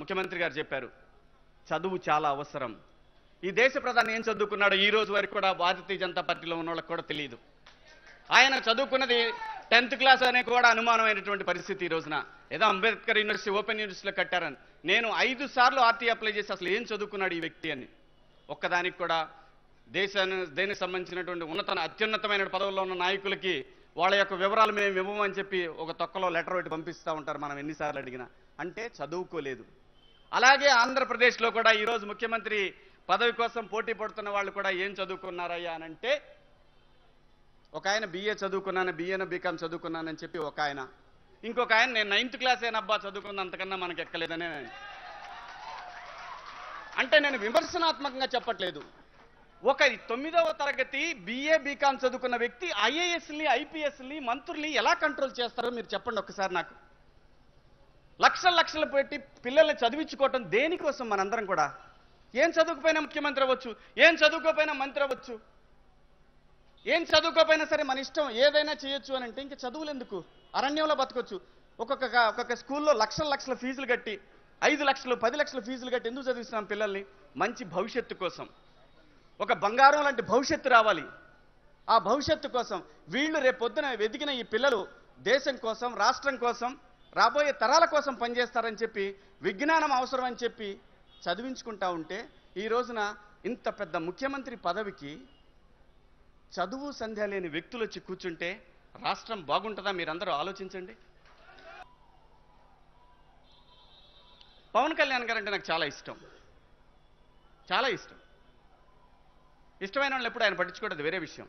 ముఖ్యమంత్రి గారు చెప్పారు చదువు చాలా అవసరం ఈ దేశ ప్రధాని ఏం చదువుకున్నాడో ఈ రోజు వరకు కూడా భారతీయ జనతా పార్టీలో ఉన్న వాళ్ళకి కూడా తెలియదు ఆయన చదువుకున్నది టెన్త్ క్లాస్ అనే కూడా అనుమానమైనటువంటి పరిస్థితి ఈ రోజున ఏదో అంబేద్కర్ యూనివర్సిటీ ఓపెన్ యూనివర్సిటీలో కట్టారని నేను ఐదు సార్లు ఆర్టీ అప్లై చేసి అసలు ఏం చదువుకున్నాడు ఈ వ్యక్తి అని ఒక్కదానికి కూడా దేశాన్ని దేనికి సంబంధించినటువంటి ఉన్నత అత్యున్నతమైన పదవుల్లో ఉన్న నాయకులకి వాళ్ళ యొక్క వివరాలు మేము ఇవ్వమని చెప్పి ఒక తొక్కలో లెటర్ పెట్టి పంపిస్తూ ఉంటారు మనం ఎన్నిసార్లు అడిగినా అంటే చదువుకోలేదు అలాగే ఆంధ్రప్రదేశ్లో కూడా ఈరోజు ముఖ్యమంత్రి పదవి కోసం పోటీ పడుతున్న వాళ్ళు కూడా ఏం చదువుకున్నారయ్యా అనంటే ఒక ఆయన బీఏ చదువుకున్నాను బీఏను బీకామ్ చదువుకున్నానని చెప్పి ఒక ఆయన ఇంకొక ఆయన నేను నైన్త్ క్లాస్ ఏనబ్బా చదువుకున్న అంతకన్నా మనకి ఎక్కలేదని అంటే నేను విమర్శనాత్మకంగా చెప్పట్లేదు ఒక తొమ్మిదవ తరగతి బిఏ బీకాం చదువుకున్న వ్యక్తి ఐఏఎస్ని ఐపీఎస్ని మంత్రుల్ని ఎలా కంట్రోల్ చేస్తారో మీరు చెప్పండి ఒకసారి నాకు లక్షల లక్షలు పెట్టి పిల్లల్ని చదివించుకోవటం దేనికోసం మనందరం కూడా ఏం చదువుకుపోయినా ముఖ్యమంత్రి అవ్వచ్చు ఏం చదువుకోపోయినా మంత్రి అవ్వచ్చు ఏం చదువుకోపోయినా సరే మన ఇష్టం ఏదైనా చేయొచ్చు అని అంటే ఇంకా చదువులు ఎందుకు అరణ్యంలో బతకొచ్చు ఒక్కొక్క ఒక్కొక్క స్కూల్లో లక్షల లక్షల ఫీజులు కట్టి ఐదు లక్షలు పది లక్షల ఫీజులు కట్టి ఎందుకు చదివిస్తున్నాం పిల్లల్ని మంచి భవిష్యత్తు కోసం ఒక బంగారం లాంటి భవిష్యత్తు రావాలి ఆ భవిష్యత్తు కోసం వీళ్ళు రేపొద్దున వెతికిన ఈ పిల్లలు దేశం కోసం రాష్ట్రం కోసం రాబోయే తరాల కోసం పనిచేస్తారని చెప్పి విజ్ఞానం అవసరం అని చెప్పి చదివించుకుంటా ఉంటే ఈ రోజున ఇంత పెద్ద ముఖ్యమంత్రి పదవికి చదువు సంధ్య లేని వ్యక్తులు వచ్చి కూర్చుంటే రాష్ట్రం బాగుంటుందా మీరందరూ ఆలోచించండి పవన్ కళ్యాణ్ గారు అంటే నాకు చాలా ఇష్టం చాలా ఇష్టం ఇష్టమైన వాళ్ళు ఎప్పుడు ఆయన పట్టించుకోవడం వేరే విషయం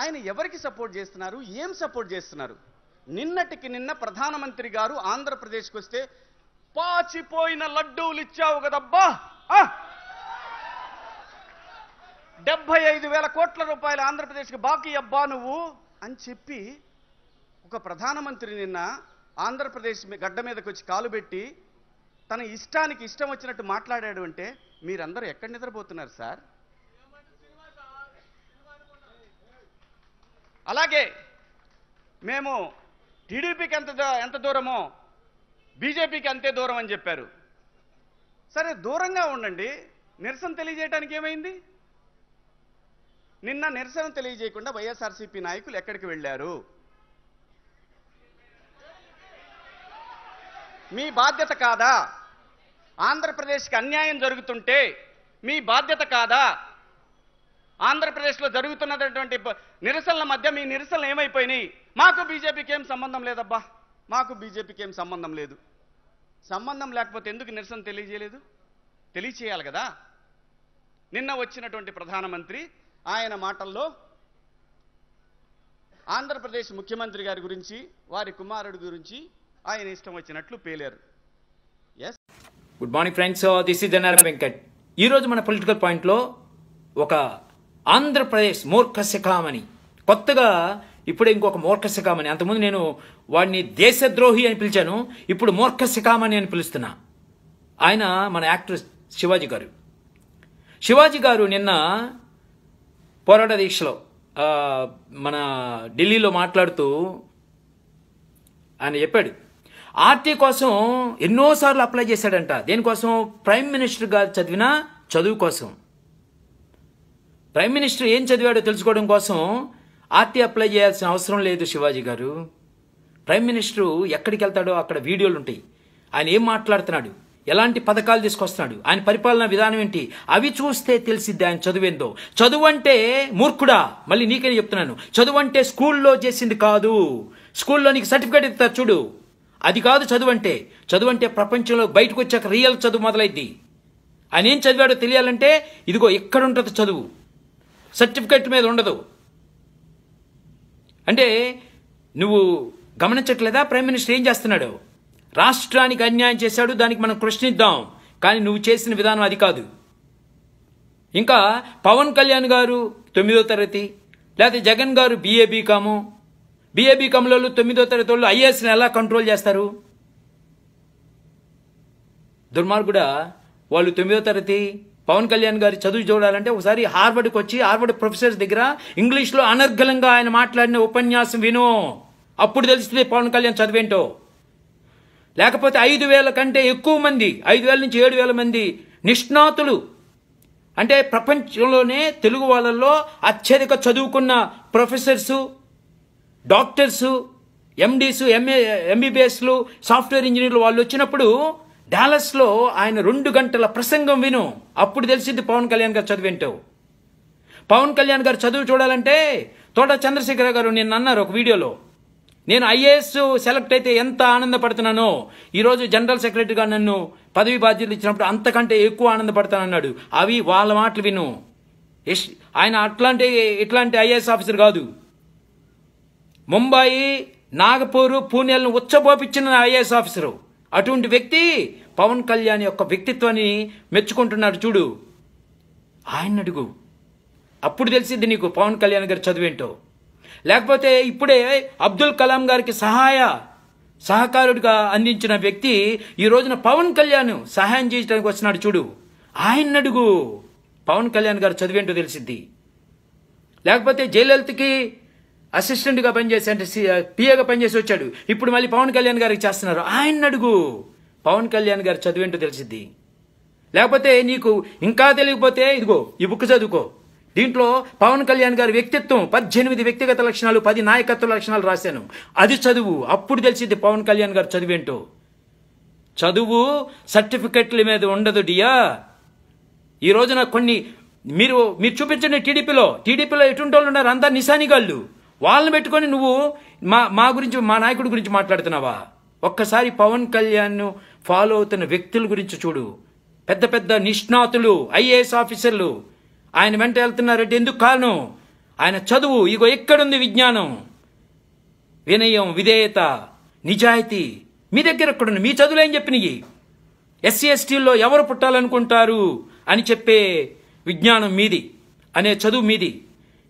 ఆయన ఎవరికి సపోర్ట్ చేస్తున్నారు ఏం సపోర్ట్ చేస్తున్నారు నిన్నటికి నిన్న ప్రధానమంత్రి గారు ఆంధ్రప్రదేశ్కి వస్తే పాచిపోయిన లడ్డూలు ఇచ్చావు కదబ్బా డెబ్బై ఐదు వేల కోట్ల రూపాయలు ఆంధ్రప్రదేశ్కి బాకీ అబ్బా నువ్వు అని చెప్పి ఒక ప్రధానమంత్రి నిన్న ఆంధ్రప్రదేశ్ గడ్డ మీదకి వచ్చి కాలు పెట్టి తన ఇష్టానికి ఇష్టం వచ్చినట్టు మాట్లాడాడు అంటే మీరందరూ ఎక్కడ నిద్రపోతున్నారు సార్ అలాగే మేము టీడీపీకి ఎంత ఎంత దూరమో బీజేపీకి అంతే దూరం అని చెప్పారు సరే దూరంగా ఉండండి నిరసన తెలియజేయడానికి ఏమైంది నిన్న నిరసన తెలియజేయకుండా వైఎస్ఆర్సీపీ నాయకులు ఎక్కడికి వెళ్ళారు మీ బాధ్యత కాదా ఆంధ్రప్రదేశ్కి అన్యాయం జరుగుతుంటే మీ బాధ్యత కాదా ఆంధ్రప్రదేశ్లో జరుగుతున్నటువంటి నిరసనల మధ్య మీ నిరసనలు ఏమైపోయినాయి మాకు బీజేపీకి ఏం సంబంధం లేదబ్బా మాకు బీజేపీకి ఏం సంబంధం లేదు సంబంధం లేకపోతే ఎందుకు నిరసన తెలియజేయలేదు తెలియచేయాలి కదా నిన్న వచ్చినటువంటి ప్రధానమంత్రి ఆయన మాటల్లో ఆంధ్రప్రదేశ్ ముఖ్యమంత్రి గారి గురించి వారి కుమారుడి గురించి ఆయన ఇష్టం వచ్చినట్లు పేలారు yes good morning friends this is Janar Venkat ఈరోజు మన పొలిటికల్ పాయింట్లో ఒక ఆంధ్రప్రదేశ్ మూర్ఖశకామని కొత్తగా ఇప్పుడు ఇంకొక మూర్ఖశకామని అంతకుముందు నేను వాడిని దేశద్రోహి అని పిలిచాను ఇప్పుడు మూర్ఖశకామని అని పిలుస్తున్నా ఆయన మన యాక్టర్ శివాజీ గారు శివాజీ గారు నిన్న పోరాట దీక్షలో మన ఢిల్లీలో మాట్లాడుతూ ఆయన చెప్పాడు ఆర్టీ కోసం ఎన్నోసార్లు అప్లై చేశాడంట దేనికోసం ప్రైమ్ మినిస్టర్ గారు చదివిన చదువు కోసం ప్రైమ్ మినిస్టర్ ఏం చదివాడో తెలుసుకోవడం కోసం ఆర్టీ అప్లై చేయాల్సిన అవసరం లేదు శివాజీ గారు ప్రైమ్ మినిస్టరు ఎక్కడికి వెళ్తాడో అక్కడ వీడియోలు ఉంటాయి ఆయన ఏం మాట్లాడుతున్నాడు ఎలాంటి పథకాలు తీసుకొస్తున్నాడు ఆయన పరిపాలన విధానం ఏంటి అవి చూస్తే తెలిసిద్ది ఆయన చదువేందో చదువు అంటే మూర్ఖుడా మళ్ళీ నీకే చెప్తున్నాను చదువు అంటే స్కూల్లో చేసింది కాదు స్కూల్లో నీకు సర్టిఫికేట్ ఇస్తారు చూడు అది కాదు చదువు అంటే చదువు అంటే ప్రపంచంలో బయటకు వచ్చాక రియల్ చదువు మొదలైద్ది ఆయన ఏం చదివాడో తెలియాలంటే ఇదిగో ఇక్కడ ఉంటుంది చదువు సర్టిఫికెట్ మీద ఉండదు అంటే నువ్వు గమనించట్లేదా ప్రైమ్ మినిస్టర్ ఏం చేస్తున్నాడు రాష్ట్రానికి అన్యాయం చేశాడు దానికి మనం ప్రశ్నిద్దాం కానీ నువ్వు చేసిన విధానం అది కాదు ఇంకా పవన్ కళ్యాణ్ గారు తొమ్మిదో తరగతి లేకపోతే జగన్ గారు బీఏ బీకాము బీఏబీ కమలలు తొమ్మిదో తరగతి ఐఏఎస్ని ఎలా కంట్రోల్ చేస్తారు దుర్మార్గుడ వాళ్ళు తొమ్మిదో తరగతి పవన్ కళ్యాణ్ గారి చదువు చూడాలంటే ఒకసారి హార్వర్డ్కి వచ్చి హార్వర్డ్ ప్రొఫెసర్స్ దగ్గర ఇంగ్లీష్లో అనర్గలంగా ఆయన మాట్లాడిన ఉపన్యాసం విను అప్పుడు తెలుస్తుంది పవన్ కళ్యాణ్ చదివేంటో లేకపోతే ఐదు వేల కంటే ఎక్కువ మంది ఐదు వేల నుంచి ఏడు వేల మంది నిష్ణాతులు అంటే ప్రపంచంలోనే తెలుగు వాళ్ళల్లో అత్యధిక చదువుకున్న ప్రొఫెసర్సు డాక్టర్సు ఎండీసు ఎంఏ ఎంబీబీఎస్లు సాఫ్ట్వేర్ ఇంజనీర్లు వాళ్ళు వచ్చినప్పుడు డాలస్లో ఆయన రెండు గంటల ప్రసంగం విను అప్పుడు తెలిసింది పవన్ కళ్యాణ్ గారు చదివింటావు పవన్ కళ్యాణ్ గారు చదువు చూడాలంటే తోట చంద్రశేఖర గారు నిన్న అన్నారు ఒక వీడియోలో నేను ఐఏఎస్ సెలెక్ట్ అయితే ఎంత ఆనందపడుతున్నానో ఈరోజు జనరల్ సెక్రటరీగా నన్ను పదవి బాధ్యతలు ఇచ్చినప్పుడు అంతకంటే ఎక్కువ ఆనందపడతానన్నాడు అవి వాళ్ళ మాటలు విను ఆయన అట్లాంటి ఇట్లాంటి ఐఏఎస్ ఆఫీసర్ కాదు ముంబాయి నాగపూరు పూణేలను ఉచ్చబోపించిన ఐఏఎస్ ఆఫీసరు అటువంటి వ్యక్తి పవన్ కళ్యాణ్ యొక్క వ్యక్తిత్వాన్ని మెచ్చుకుంటున్నాడు చూడు ఆయన అడుగు అప్పుడు తెలిసింది నీకు పవన్ కళ్యాణ్ గారు చదివేంటో లేకపోతే ఇప్పుడే అబ్దుల్ కలాం గారికి సహాయ సహకారుడిగా అందించిన వ్యక్తి ఈ రోజున పవన్ కళ్యాణ్ సహాయం చేయడానికి వచ్చినాడు చూడు ఆయన అడుగు పవన్ కళ్యాణ్ గారు చదివేంటో తెలిసింది లేకపోతే జయలలితకి అసిస్టెంట్గా పనిచేసి అంటే పిఏగా పనిచేసి వచ్చాడు ఇప్పుడు మళ్ళీ పవన్ కళ్యాణ్ గారికి చేస్తున్నారు ఆయన అడుగు పవన్ కళ్యాణ్ గారు చదివేంటో తెలిసిద్ది లేకపోతే నీకు ఇంకా తెలియకపోతే ఇదిగో ఈ బుక్ చదువుకో దీంట్లో పవన్ కళ్యాణ్ గారి వ్యక్తిత్వం పద్దెనిమిది వ్యక్తిగత లక్షణాలు పది నాయకత్వ లక్షణాలు రాశాను అది చదువు అప్పుడు తెలిసింది పవన్ కళ్యాణ్ గారు చదివేంటో చదువు సర్టిఫికెట్ల మీద ఉండదు డియా ఈ రోజున కొన్ని మీరు మీరు చూపించండి టీడీపీలో టీడీపీలో ఎటువంటి వాళ్ళు ఉన్నారు అందరు నిశానిగాళ్ళు వాళ్ళని పెట్టుకొని నువ్వు మా మా గురించి మా నాయకుడి గురించి మాట్లాడుతున్నావా ఒక్కసారి పవన్ కళ్యాణ్ను ఫాలో అవుతున్న వ్యక్తుల గురించి చూడు పెద్ద పెద్ద నిష్ణాతులు ఐఏఎస్ ఆఫీసర్లు ఆయన వెంట వెళ్తున్నారంటే ఎందుకు కారణం ఆయన చదువు ఇగో ఎక్కడుంది విజ్ఞానం వినయం విధేయత నిజాయితీ మీ దగ్గర ఎక్కడుంది మీ చదువులు ఏం చెప్పినవి ఎస్సీ ఎస్టీల్లో ఎవరు పుట్టాలనుకుంటారు అని చెప్పే విజ్ఞానం మీది అనే చదువు మీది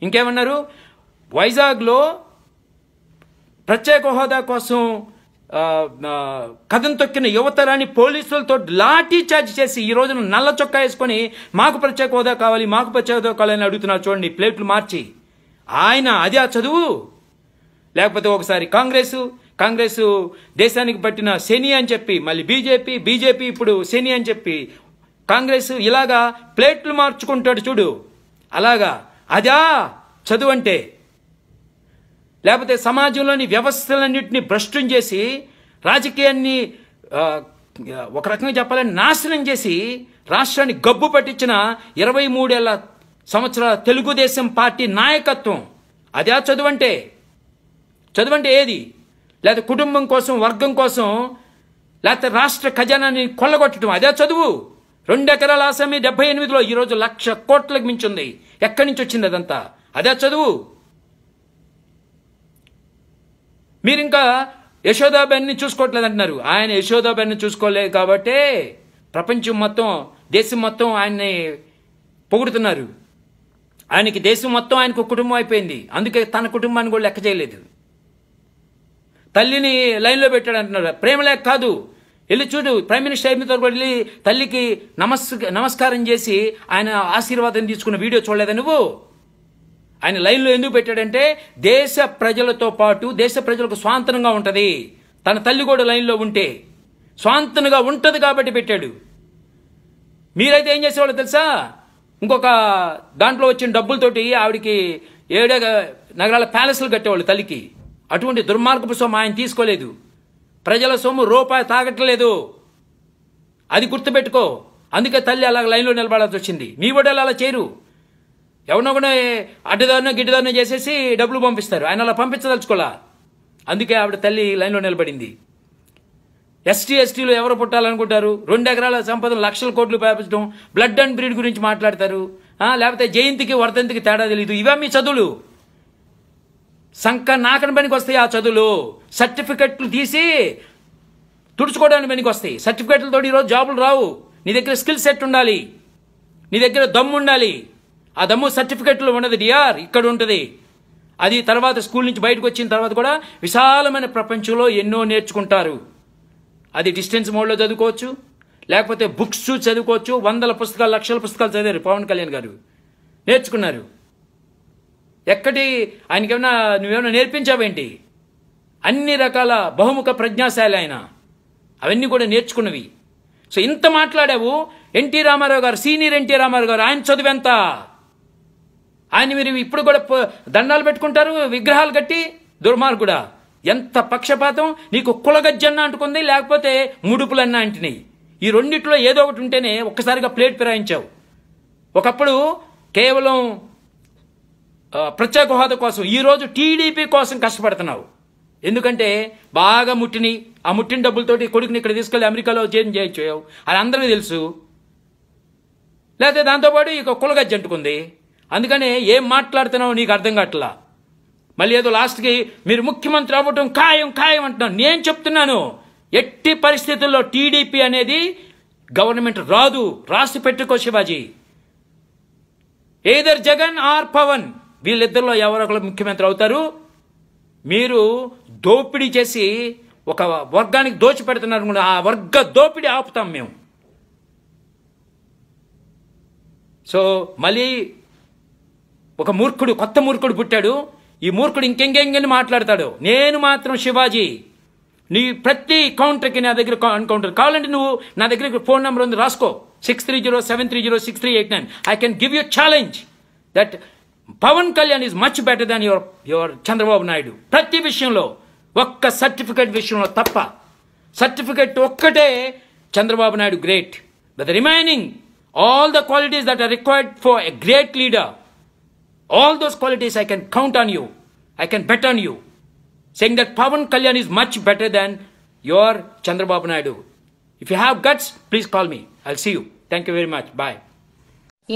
ఇంకేమన్నారు వైజాగ్లో ప్రత్యేక హోదా కోసం కథం తొక్కిన యువతరాన్ని పోలీసులతో లాఠీ చార్జ్ చేసి ఈ రోజున నల్ల చొక్కా వేసుకొని మాకు ప్రత్యేక హోదా కావాలి మాకు ప్రత్యేక హోదా కావాలని అడుగుతున్నారు చూడండి ప్లేట్లు మార్చి ఆయన అది ఆ చదువు లేకపోతే ఒకసారి కాంగ్రెస్ కాంగ్రెస్ దేశానికి పట్టిన శని అని చెప్పి మళ్ళీ బీజేపీ బీజేపీ ఇప్పుడు శని అని చెప్పి కాంగ్రెస్ ఇలాగా ప్లేట్లు మార్చుకుంటాడు చూడు అలాగా అదా చదువు అంటే లేకపోతే సమాజంలోని వ్యవస్థలన్నింటినీ భ్రష్టం చేసి రాజకీయాన్ని ఒక రకంగా చెప్పాలని నాశనం చేసి రాష్ట్రాన్ని గబ్బు పట్టించిన ఇరవై మూడేళ్ల సంవత్సరాల తెలుగుదేశం పార్టీ నాయకత్వం అదే చదువంటే చదువంటే ఏది లేకపోతే కుటుంబం కోసం వర్గం కోసం లేకపోతే రాష్ట్ర ఖజానాన్ని కొల్లగొట్టడం అదే చదువు రెండు ఎకరాల ఆసమి డెబ్బై ఎనిమిదిలో ఈరోజు లక్ష కోట్లకు మించింది ఎక్కడి నుంచి వచ్చింది అదంతా అదే చదువు మీరు ఇంకా యశోదాబెన్ని అంటున్నారు ఆయన యశోదాబెన్ని చూసుకోలేదు కాబట్టే ప్రపంచం మొత్తం దేశం మొత్తం ఆయన్ని పొగుడుతున్నారు ఆయనకి దేశం మొత్తం ఆయనకు కుటుంబం అయిపోయింది అందుకే తన కుటుంబాన్ని కూడా లెక్క చేయలేదు తల్లిని లైన్లో పెట్టాడు అంటున్నారు ప్రేమ లేక కాదు వెళ్ళి చూడు ప్రైమ్ మినిస్టర్ అయిన తర్వాత వెళ్ళి తల్లికి నమస్ నమస్కారం చేసి ఆయన ఆశీర్వాదం తీసుకున్న వీడియో చూడలేదా నువ్వు ఆయన లైన్లో ఎందుకు పెట్టాడంటే దేశ ప్రజలతో పాటు దేశ ప్రజలకు స్వాంతనంగా ఉంటుంది తన తల్లి కూడా లైన్లో ఉంటే స్వాంతనంగా ఉంటుంది కాబట్టి పెట్టాడు మీరైతే ఏం చేసేవాళ్ళు తెలుసా ఇంకొక దాంట్లో వచ్చిన డబ్బులతోటి ఆవిడికి ఏడే నగరాల ప్యాలెస్లు కట్టేవాళ్ళు తల్లికి అటువంటి దుర్మార్గపు సొమ్ము ఆయన తీసుకోలేదు ప్రజల సొమ్ము రూపాయి తాగట్లేదు అది గుర్తుపెట్టుకో అందుకే తల్లి అలా లైన్లో నిలబడాల్సి వచ్చింది మీ వాడేలా అలా చేయరు ఎవరినో కూడా అడ్డుదారునో గిడ్డుదారునో చేసేసి డబ్బులు పంపిస్తారు ఆయన అలా పంపించదలుచుకోలా అందుకే ఆవిడ తల్లి లైన్లో నిలబడింది ఎస్టీ ఎస్టీలు ఎవరు పుట్టాలనుకుంటారు రెండు ఎకరాల సంపద లక్షల కోట్లు పేపించడం బ్లడ్ అండ్ బ్రీడ్ గురించి మాట్లాడతారు లేకపోతే జయంతికి వర్ధంతికి తేడా తెలియదు ఇవే మీ చదువులు సంక నాకని పనికి వస్తాయి ఆ చదువులు సర్టిఫికెట్లు తీసి తుడుచుకోవడానికి పనికి వస్తాయి సర్టిఫికెట్లతో ఈరోజు జాబులు రావు నీ దగ్గర స్కిల్ సెట్ ఉండాలి నీ దగ్గర దమ్ము ఉండాలి ఆ దమ్ము సర్టిఫికెట్లో ఉండదు డిఆర్ ఇక్కడ ఉంటుంది అది తర్వాత స్కూల్ నుంచి బయటకు వచ్చిన తర్వాత కూడా విశాలమైన ప్రపంచంలో ఎన్నో నేర్చుకుంటారు అది డిస్టెన్స్ మోడ్లో చదువుకోవచ్చు లేకపోతే బుక్స్ చదువుకోవచ్చు వందల పుస్తకాలు లక్షల పుస్తకాలు చదివారు పవన్ కళ్యాణ్ గారు నేర్చుకున్నారు ఎక్కడి ఆయనకేమన్నా నువ్వేమైనా నేర్పించావేంటి అన్ని రకాల బహుముఖ ప్రజ్ఞాశాలి ఆయన అవన్నీ కూడా నేర్చుకున్నవి సో ఇంత మాట్లాడావు ఎన్టీ రామారావు గారు సీనియర్ ఎన్టీ రామారావు గారు ఆయన చదువెంత ఆయన మీరు ఇప్పుడు కూడా దండాలు పెట్టుకుంటారు విగ్రహాలు కట్టి దుర్మార్గుడ ఎంత పక్షపాతం నీకు కులగజ్జన్న అంటుకుంది లేకపోతే ముడుపులన్న అంటున్నాయి ఈ రెండిట్లో ఏదో ఒకటి ఉంటేనే ఒక్కసారిగా ప్లేట్ ఫిరాయించావు ఒకప్పుడు కేవలం ప్రత్యేక హోదా కోసం ఈరోజు టీడీపీ కోసం కష్టపడుతున్నావు ఎందుకంటే బాగా ముట్టిని ఆ ముట్టిన డబ్బులతోటి కొడుకుని ఇక్కడ తీసుకెళ్ళి అమెరికాలో చేంజ్ చేయొచ్చు అది అందరికీ తెలుసు లేకపోతే దాంతోపాటు ఇక కులగజ్జంటుకుంది అందుకనే ఏం మాట్లాడుతున్నావు నీకు అర్థం కావట్లా మళ్ళీ ఏదో లాస్ట్కి మీరు ముఖ్యమంత్రి అవ్వటం ఖాయం ఖాయం అంటున్నాను నేను చెప్తున్నాను ఎట్టి పరిస్థితుల్లో టీడీపీ అనేది గవర్నమెంట్ రాదు రాసి పెట్టుకో శివాజీ ఏదర్ జగన్ ఆర్ పవన్ వీళ్ళిద్దరిలో ఎవరో ఒకరు ముఖ్యమంత్రి అవుతారు మీరు దోపిడీ చేసి ఒక వర్గానికి దోచి పెడుతున్నారు కూడా ఆ వర్గ దోపిడీ ఆపుతాం మేము సో మళ్ళీ ఒక మూర్ఖుడు కొత్త మూర్ఖుడు పుట్టాడు ఈ మూర్ఖుడు ఇంకెంగెంగని మాట్లాడతాడు నేను మాత్రం శివాజీ నీ ప్రతి కౌంటర్కి నా దగ్గర కౌంటర్ కావాలంటే నువ్వు నా దగ్గర ఫోన్ నెంబర్ ఉంది రాసుకో six three zero seven three zero six three eight nine I can give you challenge that Pawan Kalyan is much better than your your Chandrababu Naidu ప్రతి విషయంలో ఒక్క సర్టిఫికేట్ విషయంలో తప్ప సర్టిఫికేట్ ఒక్కటే Chandrababu Naidu great but remaining all the qualities that are required for a great leader All those qualities I can count on you. I can bet on you. Saying that Pavan Kalyan is much better than your Chandrababu Naidu. If you have guts, please call me. I'll see you. Thank you very much. Bye.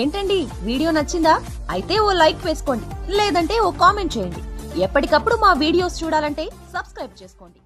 ఏంటండి video నచ్చిందా అయితే ఓ like వేసుకోండి లేదంటే ఓ comment చేయండి ఎప్పటికప్పుడు మా videos చూడాలంటే subscribe చేసుకోండి